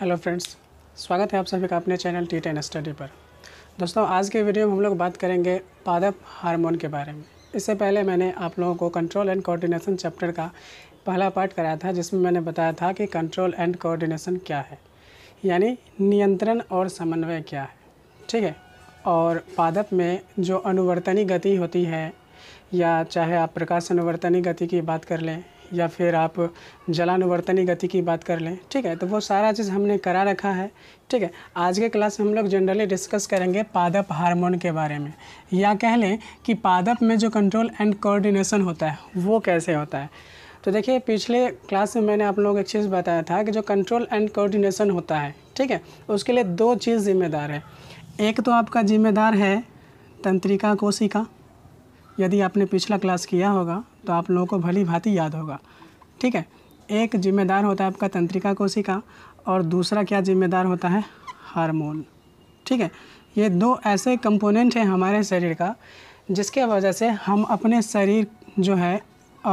hello friends स्वागत है आप सभी का अपने चैनल टी टेन स्टडी पर दोस्तों आज के वीडियो में हम लोग बात करेंगे पादप हार्मोन के बारे में इससे पहले मैंने आप लोगों को कंट्रोल एंड कोऑर्डिनेशन चैप्टर का पहला पार्ट कराया था जिसमें मैंने बताया था कि कंट्रोल एंड कोऑर्डिनेशन क्या है यानी नियंत्रण और समन्वय क्या है ठीक है और पादप में जो अनुवर्तनी गति होती है या चाहे आप प्रकाश अनुवर्तनी गति की बात कर लें या फिर आप जलानुवर्तनी गति की बात कर लें ठीक है तो वो सारा चीज़ हमने करा रखा है ठीक है आज के क्लास में हम लोग जनरली डिस्कस करेंगे पादप हार्मोन के बारे में या कह लें कि पादप में जो कंट्रोल एंड कोऑर्डिनेशन होता है वो कैसे होता है तो देखिए पिछले क्लास में मैंने आप लोग एक चीज़ बताया था कि जो कंट्रोल एंड कोऑर्डिनेशन होता है ठीक है उसके लिए दो चीज़ जिम्मेदार है एक तो आपका जिम्मेदार है तंत्रिका कोशिका यदि आपने पिछला क्लास किया होगा तो आप लोगों को भली भांति याद होगा ठीक है एक जिम्मेदार होता है आपका तंत्रिका कोशिका और दूसरा क्या जिम्मेदार होता है हार्मोन ठीक है ये दो ऐसे कंपोनेंट हैं हमारे शरीर का जिसके वजह से हम अपने शरीर जो है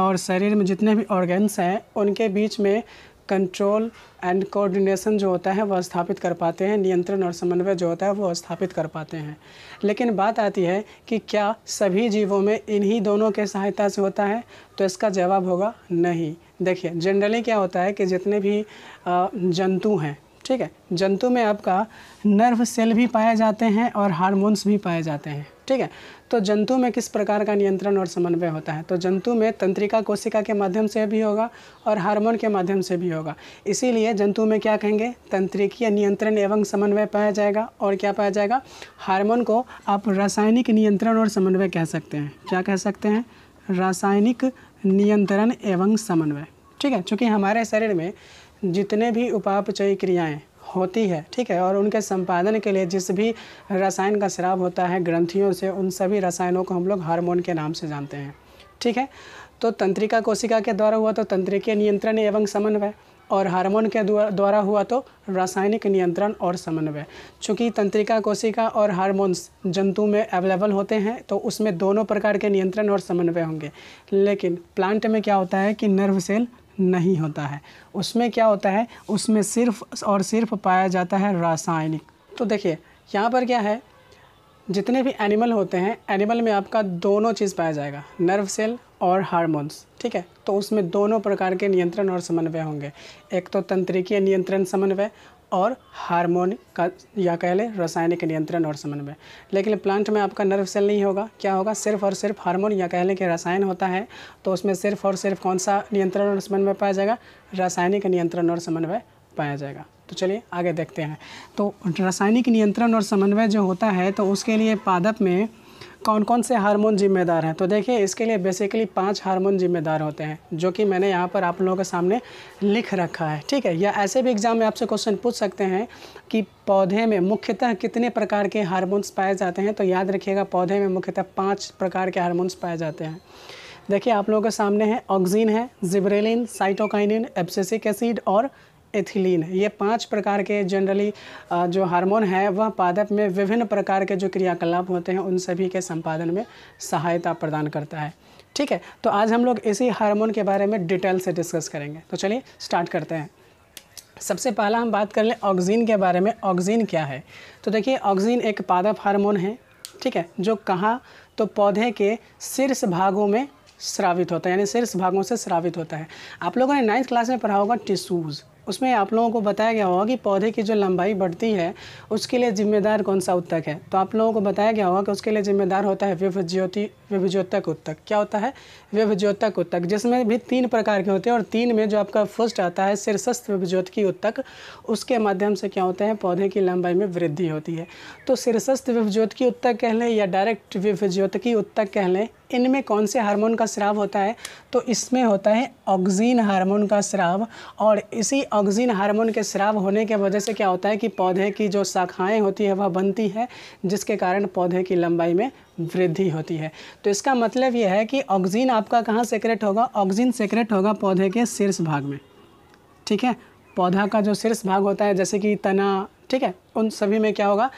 और शरीर में जितने भी ऑर्गेन्स हैं उनके बीच में कंट्रोल एंड कोऑर्डिनेशन जो होता है वो स्थापित कर पाते हैं नियंत्रण और समन्वय जो होता है वो स्थापित कर पाते हैं लेकिन बात आती है कि क्या सभी जीवों में इन्हीं दोनों के सहायता से होता है तो इसका जवाब होगा नहीं देखिए जनरली क्या होता है कि जितने भी जंतु हैं ठीक है जंतु में आपका नर्व सेल भी पाए जाते हैं और हार्मोन्स भी पाए जाते हैं ठीक है तो जंतु में किस प्रकार का नियंत्रण और समन्वय होता है तो जंतु में तंत्रिका कोशिका के माध्यम से भी होगा और हार्मोन के माध्यम से भी होगा इसीलिए जंतु में क्या कहेंगे तंत्रिकीय नियंत्रण एवं समन्वय पाया जाएगा और क्या पाया जाएगा हार्मोन को आप रासायनिक नियंत्रण और समन्वय कह सकते हैं क्या कह सकते हैं रासायनिक नियंत्रण एवं समन्वय ठीक है चूँकि हमारे शरीर में जितने भी उपापचयी क्रियाएं होती है ठीक है और उनके संपादन के लिए जिस भी रसायन का श्राव होता है ग्रंथियों से उन सभी रसायनों को हम लोग हार्मोन के नाम से जानते हैं ठीक है तो तंत्रिका कोशिका के द्वारा हुआ तो तंत्रिकीय नियंत्रण एवं समन्वय और हार्मोन के द्वारा हुआ तो रासायनिक नियंत्रण और समन्वय चूँकि तंत्रिका कोशिका और हार्मोन्स जंतु में अवेलेबल होते हैं तो उसमें दोनों प्रकार के नियंत्रण और समन्वय होंगे लेकिन प्लांट में क्या होता है कि नर्व सेल नहीं होता है उसमें क्या होता है उसमें सिर्फ और सिर्फ पाया जाता है रासायनिक तो देखिए यहाँ पर क्या है जितने भी एनिमल होते हैं एनिमल में आपका दोनों चीज़ पाया जाएगा नर्व सेल और हार्मोन्स ठीक है तो उसमें दोनों प्रकार के नियंत्रण और समन्वय होंगे एक तो तंत्रिकीय नियंत्रण समन्वय और हार्मोन का या कह लें रासायनिक नियंत्रण और समन्वय लेकिन प्लांट में आपका नर्व सेल नहीं होगा क्या होगा सिर्फ और सिर्फ हार्मोन या कह लें कि रसायन होता है तो उसमें सिर्फ और सिर्फ कौन सा नियंत्रण और समन्वय पाया जाएगा रासायनिक नियंत्रण और समन्वय पाया जाएगा तो चलिए आगे देखते हैं तो रासायनिक नियंत्रण और समन्वय जो होता है तो उसके लिए पादप में कौन कौन से हार्मोन जिम्मेदार हैं तो देखिए इसके लिए बेसिकली पांच हार्मोन जिम्मेदार होते हैं जो कि मैंने यहाँ पर आप लोगों के सामने लिख रखा है ठीक है या ऐसे भी एग्ज़ाम में आपसे क्वेश्चन पूछ सकते हैं कि पौधे में मुख्यतः कितने प्रकार के हारमोन्स पाए जाते हैं तो याद रखिएगा पौधे में मुख्यतः पाँच प्रकार के हारमोन्स पाए जाते हैं देखिए आप लोगों के सामने है ऑक्जीन है जिब्रेलिन साइटोकाइनिन एब्सेसिक एसिड और एथिलीन ये पांच प्रकार के जनरली जो हार्मोन है वह पादप में विभिन्न प्रकार के जो क्रियाकलाप होते हैं उन सभी के संपादन में सहायता प्रदान करता है ठीक है तो आज हम लोग इसी हार्मोन के बारे में डिटेल से डिस्कस करेंगे तो चलिए स्टार्ट करते हैं सबसे पहला हम बात कर लें ऑक्जीन के बारे में ऑक्जीन क्या है तो देखिए ऑक्जीन एक पादप हार्मोन है ठीक है जो कहाँ तो पौधे के शीर्ष भागों में स्रावित होता है यानी शीर्ष भागों से स्रावित होता है आप लोगों ने नाइन्थ क्लास में पढ़ा होगा टिश्यूज़ उसमें आप लोगों को बताया गया होगा कि पौधे की जो लंबाई बढ़ती है उसके लिए जिम्मेदार कौन सा उत्तक है तो आप लोगों को बताया गया होगा कि उसके लिए जिम्मेदार होता है विभज्योति विभज्योतक उत्तक क्या होता है विभज्योतक उत्तक जिसमें भी तीन प्रकार के होते हैं और तीन में जो आपका फर्स्ट आता है शीर्षस्थ की उत्तक उसके माध्यम से क्या होता है पौधे की लंबाई में वृद्धि होती है तो शीर्षस्थ व्यवज्योतकी उत्तक कह लें या डायरेक्ट व्यवज्योतकी उत्तक कह लें इनमें कौन से हार्मोन का श्राव होता है तो इसमें होता है ऑक्जीन हार्मोन का श्राव और इसी ऑक्सीजन हार्मोन के श्राव होने के वजह से क्या होता है कि पौधे की जो शाखाएं होती है वह बनती है जिसके कारण पौधे की लंबाई में वृद्धि होती है तो इसका मतलब यह है कि ऑक्सीजन आपका कहाँ सेक्रेट होगा ऑक्सीजन सेक्रेट होगा पौधे के शीर्ष भाग में ठीक है पौधा का जो शीर्ष भाग होता है जैसे कि तना ठीक है उन सभी में क्या होगा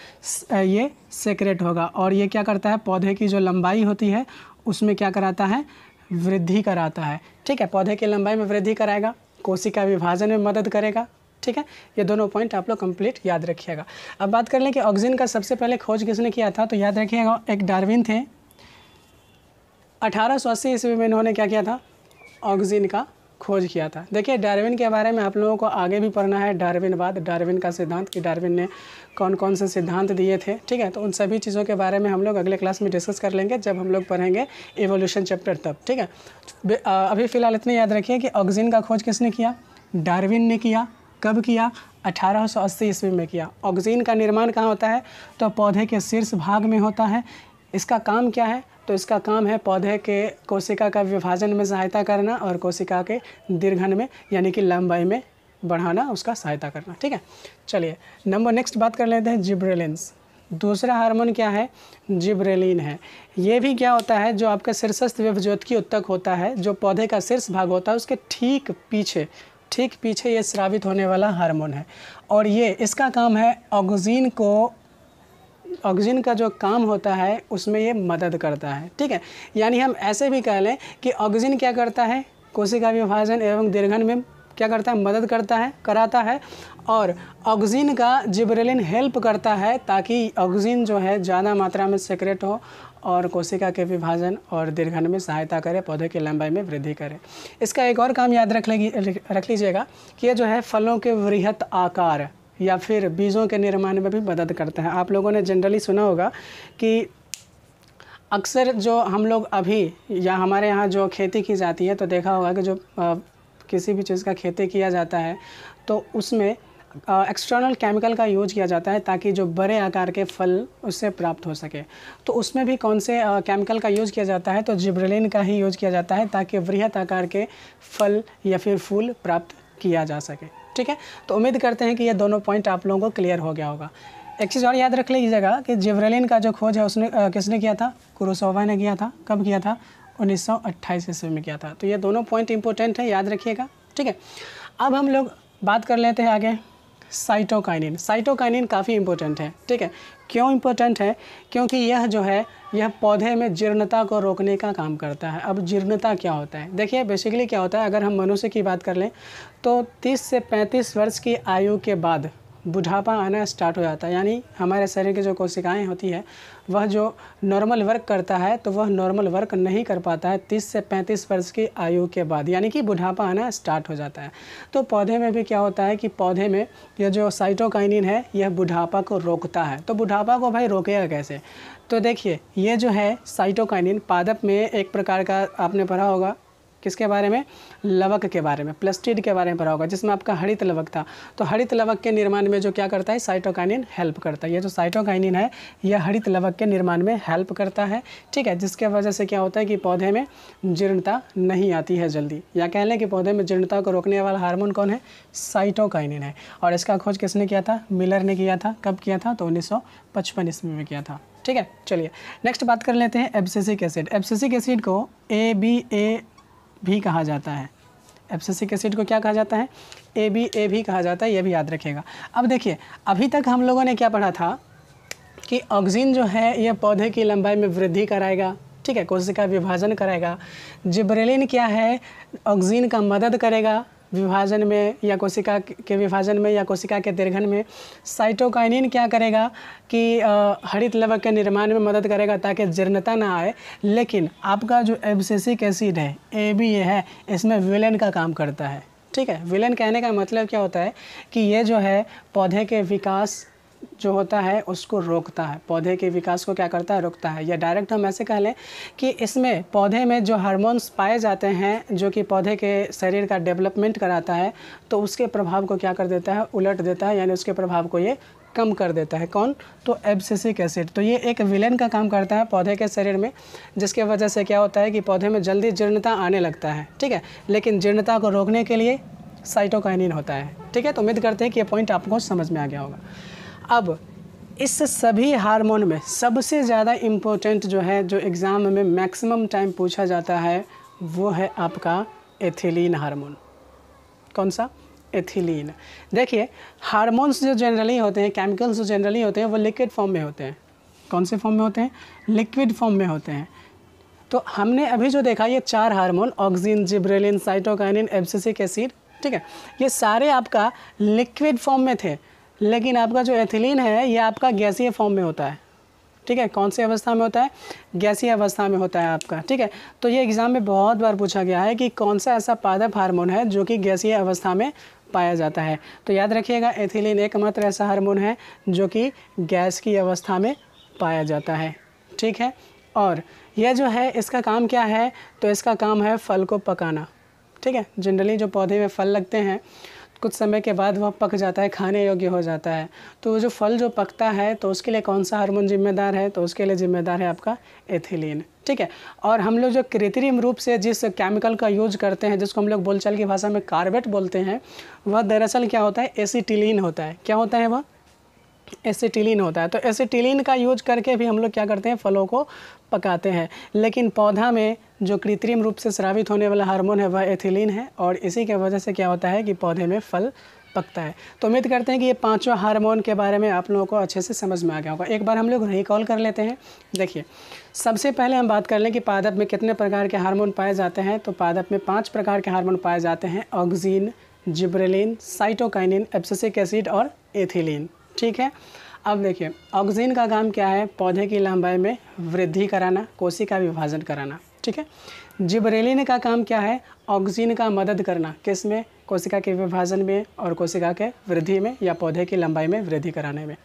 ये सेक्रेट होगा और ये क्या करता है पौधे की जो लंबाई होती है उसमें क्या कराता है वृद्धि कराता है ठीक है पौधे की लंबाई में वृद्धि कराएगा कोशिका विभाजन में मदद करेगा ठीक है ये दोनों पॉइंट आप लोग कंप्लीट याद रखिएगा अब बात कर लें कि ऑक्सीजन का सबसे पहले खोज किसने किया था तो याद रखिएगा एक डार्विन थे अस्सी ईस्वी में इन्होंने क्या किया था ऑक्सीजन का खोज किया था देखिए डार्विन के बारे में आप लोगों को आगे भी पढ़ना है बाद डार्विन का सिद्धांत कि डार्विन ने कौन कौन से सिद्धांत दिए थे ठीक है तो उन सभी चीज़ों के बारे में हम लोग अगले क्लास में डिस्कस कर लेंगे जब हम लोग पढ़ेंगे एवोल्यूशन चैप्टर तब ठीक है अभी फ़िलहाल इतना याद रखिए कि ऑक्सीजन का खोज किसने किया डार्विन ने किया कब किया 1880 ईस्वी में किया ऑक्सीजन का निर्माण कहाँ होता है तो पौधे के शीर्ष भाग में होता है इसका काम क्या है तो इसका काम है पौधे के कोशिका का विभाजन में सहायता करना और कोशिका के दीर्घन में यानी कि लंबाई में बढ़ाना उसका सहायता करना ठीक है चलिए नंबर नेक्स्ट बात कर लेते हैं जिब्रेलेंस दूसरा हार्मोन क्या है जिब्रेलिन है ये भी क्या होता है जो आपका शीर्षस्थ विभज्योत की उत्तक होता है जो पौधे का शीर्ष भाग होता है उसके ठीक पीछे ठीक पीछे ये स्रावित होने वाला हार्मोन है और ये इसका काम है ऑक्सीजन को ऑक्सीजन का जो काम होता है उसमें ये मदद करता है ठीक है यानी हम ऐसे भी कह लें कि ऑक्सीजन क्या करता है कोशिका विभाजन एवं दीर्घन में क्या करता है मदद करता है कराता है और ऑक्सीजन का जिब्रेलिन हेल्प करता है ताकि ऑक्सीजन जो है ज़्यादा मात्रा में सेक्रेट हो और कोशिका के विभाजन और दीर्घन में सहायता करे पौधे की लंबाई में वृद्धि करे इसका एक और काम याद रख लेगी रख लीजिएगा कि ये जो है फलों के वृहत आकार या फिर बीजों के निर्माण में भी मदद करता है आप लोगों ने जनरली सुना होगा कि अक्सर जो हम लोग अभी या हमारे यहाँ जो खेती की जाती है तो देखा होगा कि जो आ, किसी भी चीज़ का खेती किया जाता है तो उसमें एक्सटर्नल केमिकल का यूज किया जाता है ताकि जो बड़े आकार के फल उससे प्राप्त हो सके तो उसमें भी कौन से केमिकल का यूज़ किया जाता है तो जिब्रेलिन का ही यूज किया जाता है ताकि वृहत आकार के फल या फिर फूल प्राप्त किया जा सके ठीक है तो उम्मीद करते हैं कि ये दोनों पॉइंट आप लोगों को क्लियर हो गया होगा एक चीज़ और याद रख लीजिएगा कि जिब्रेलिन का जो खोज है उसने आ, किसने किया था कुरुसोवा ने किया था कब किया था 1928 ईस्वी में किया था तो ये दोनों पॉइंट इंपॉर्टेंट है याद रखिएगा ठीक है अब हम लोग बात कर लेते हैं आगे साइटोकाइनिन साइटोकाइनिन काफ़ी इंपॉर्टेंट है ठीक है क्यों इम्पोर्टेंट है क्योंकि यह जो है यह पौधे में जीर्णता को रोकने का काम करता है अब जीर्णता क्या होता है देखिए बेसिकली क्या होता है अगर हम मनुष्य की बात कर लें तो 30 से 35 वर्ष की आयु के बाद बुढ़ापा आना स्टार्ट हो जाता है यानी हमारे शरीर की जो कोशिकाएं होती है वह जो नॉर्मल वर्क करता है तो वह नॉर्मल वर्क नहीं कर पाता है 30 से 35 वर्ष की आयु के बाद यानी कि बुढ़ापा आना स्टार्ट हो जाता है तो पौधे में भी क्या होता है कि पौधे में यह जो साइटोकाइनिन है यह बुढ़ापा को रोकता है तो बुढ़ापा को भाई रोकेगा कैसे तो देखिए ये जो है साइटोकाइनिन पादप में एक प्रकार का आपने पढ़ा होगा किसके बारे में लवक के बारे में प्लस्टिड के बारे में पढ़ा होगा जिसमें आपका हरित लवक था तो हरित लवक के निर्माण में जो क्या करता है साइटोकाइनिन हेल्प करता है ये जो साइटोकाइनिन है यह हरित लवक के निर्माण में हेल्प करता है ठीक है जिसके वजह से क्या होता है कि पौधे में जीर्णता नहीं आती है जल्दी या कह लें कि पौधे में जीर्णता को रोकने वाला हार्मोन कौन है साइटोकाइनिन है और इसका खोज किसने किया था मिलर ने किया था कब किया था तो उन्नीस ईस्वी में किया था ठीक है चलिए नेक्स्ट बात कर लेते हैं एब्सेसिक एसिड एब्सेसिक एसिड को ए बी ए भी कहा जाता है एब्सेसिक एसिड को क्या कहा जाता है ए बी ए भी कहा जाता है ये भी याद रखेगा अब देखिए अभी तक हम लोगों ने क्या पढ़ा था कि ऑक्सीजन जो है यह पौधे की लंबाई में वृद्धि कराएगा ठीक है कोशिका विभाजन कराएगा जिब्रेलिन क्या है ऑक्सीजन का मदद करेगा विभाजन में या कोशिका के विभाजन में या कोशिका के दीर्घन में साइटोकाइनिन क्या करेगा कि हरित लवक के निर्माण में मदद करेगा ताकि जीर्णता ना आए लेकिन आपका जो एबसेसिक एसिड है ए बी ए है इसमें विलेन का काम करता है ठीक है विलेन कहने का मतलब क्या होता है कि ये जो है पौधे के विकास जो होता है उसको रोकता है पौधे के विकास को क्या करता है रोकता है या डायरेक्ट हम ऐसे कह लें कि इसमें पौधे में जो हार्मोन्स पाए जाते हैं जो कि पौधे के शरीर का डेवलपमेंट कराता है तो उसके प्रभाव को क्या कर देता है उलट देता है यानी उसके प्रभाव को ये कम कर देता है कौन तो एब्सिसिक एसिड तो ये एक विलेन का काम करता है पौधे के शरीर में जिसके वजह से क्या होता है कि पौधे में जल्दी जीर्णता आने लगता है ठीक है लेकिन जीर्णता को रोकने के लिए साइटोकाइनिन होता है ठीक है तो उम्मीद करते हैं कि ये पॉइंट आपको समझ में आ गया होगा अब इस सभी हार्मोन में सबसे ज़्यादा इम्पोर्टेंट जो है जो एग्ज़ाम में मैक्सिमम टाइम पूछा जाता है वो है आपका एथिलीन हार्मोन कौन सा एथिलीन देखिए हार्मोन्स जो जनरली होते हैं केमिकल्स जो जनरली होते हैं वो लिक्विड फॉर्म में होते हैं कौन से फॉर्म में होते हैं लिक्विड फॉर्म में होते हैं तो हमने अभी जो देखा ये चार hormone oxygen gibberellin cytokinin abscisic acid ठीक है ये सारे आपका लिक्विड फॉर्म में थे लेकिन आपका जो एथिलीन है ये आपका गैसीय फॉर्म में होता है ठीक है कौन सी अवस्था में होता है गैसीय अवस्था में होता है आपका ठीक है तो ये एग्ज़ाम में बहुत बार पूछा गया है कि कौन सा ऐसा पादप हार्मोन है जो कि गैसीय अवस्था में पाया जाता है तो याद रखिएगा एथिलीन एकमात्र ऐसा हार्मोन है जो कि गैस की अवस्था में पाया जाता है ठीक है और यह जो है इसका काम क्या है तो इसका काम है फल को पकाना ठीक है जनरली जो पौधे में फल लगते हैं कुछ समय के बाद वह पक जाता है खाने योग्य हो जाता है तो जो फल जो पकता है तो उसके लिए कौन सा हार्मोन जिम्मेदार है तो उसके लिए जिम्मेदार है आपका एथिलीन ठीक है और हम लोग जो कृत्रिम रूप से जिस केमिकल का यूज करते हैं जिसको हम लोग बोलचाल की भाषा में कार्बेट बोलते हैं वह दरअसल क्या होता है एसीटिलीन होता है क्या होता है वह एसिटिलीन होता है तो एसिटिलीन का यूज करके भी हम लोग क्या करते हैं फलों को पकाते हैं लेकिन पौधा में जो कृत्रिम रूप से स्रावित होने वाला हार्मोन है वह एथिलीन है और इसी के वजह से क्या होता है कि पौधे में फल पकता है तो उम्मीद करते हैं कि ये पांचों हार्मोन के बारे में आप लोगों को अच्छे से समझ में आ गया होगा एक बार हम लोग रिकॉल कर लेते हैं देखिए सबसे पहले हम बात कर लें कि पादप में कितने प्रकार के हार्मोन पाए जाते हैं तो पादप में पाँच प्रकार के हार्मोन पाए जाते हैं auxin gibberellin cytokinin abscisic acid और एथिलीन ठीक है अब देखिए ऑक्जीन का काम क्या है पौधे की लंबाई में वृद्धि कराना कोशिका विभाजन कराना ठीक है जिबरेलिन का काम क्या है ऑक्सीजन का मदद करना किस में कोशिका के विभाजन में और कोशिका के वृद्धि में या पौधे की लंबाई में वृद्धि कराने में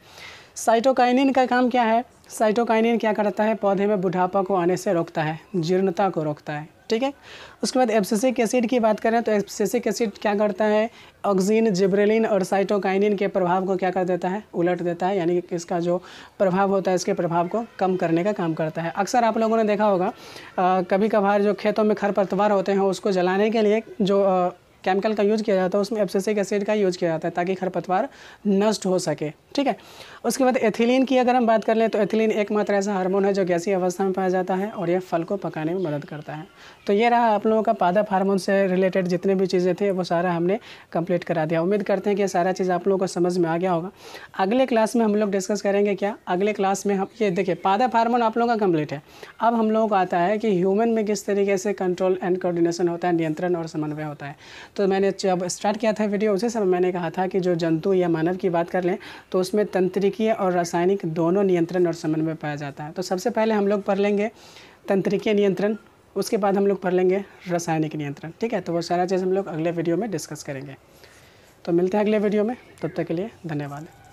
साइटोकाइनिन का काम क्या है साइटोकाइनिन क्या करता है पौधे में बुढ़ापा को आने से रोकता है जीर्णता को रोकता है ठीक है उसके बाद एब्सिसिक एसिड की बात करें तो एब्सिसिक एसिड क्या करता है ऑक्सीन जिब्रेलिन और साइटोकाइनिन के प्रभाव को क्या कर देता है उलट देता है यानी कि इसका जो प्रभाव होता है इसके प्रभाव को कम करने का काम करता है अक्सर आप लोगों ने देखा होगा आ, कभी कभार जो खेतों में खरपतवार होते हैं उसको जलाने के लिए जो आ, केमिकल का यूज़ किया जाता है उसमें एप्सिसिक एसिड का यूज़ किया जाता है ताकि खरपतवार नष्ट हो सके ठीक है उसके बाद एथिलीन की अगर हम बात कर लें तो एथिलीन एकमात्र ऐसा हार्मोन है जो गैसी अवस्था में पाया जाता है और यह फल को पकाने में मदद करता है तो ये रहा आप लोगों का पादप हार्मोन से रिलेटेड जितने भी चीज़ें थे वो सारा हमने कंप्लीट करा दिया उम्मीद करते हैं कि सारा चीज़ आप लोगों को समझ में आ गया होगा अगले क्लास में हम लोग डिस्कस करेंगे क्या अगले क्लास में हम ये देखिए पादप हार्मोन आप लोगों का कंप्लीट है अब हम लोगों को आता है कि ह्यूमन में किस तरीके से कंट्रोल एंड कोऑर्डिनेशन होता है नियंत्रण और समन्वय होता है तो मैंने जब स्टार्ट किया था वीडियो उसी समय मैंने कहा था कि जो जंतु या मानव की बात कर लें तो उसमें तंत्रिकीय और रासायनिक दोनों नियंत्रण और समन्वय पाया जाता है तो सबसे पहले हम लोग पढ़ लेंगे तंत्रिकीय नियंत्रण उसके बाद हम लोग पढ़ लेंगे रासायनिक नियंत्रण ठीक है तो वो सारा चीज़ हम लोग अगले वीडियो में डिस्कस करेंगे तो मिलते हैं अगले वीडियो में तब तक के लिए धन्यवाद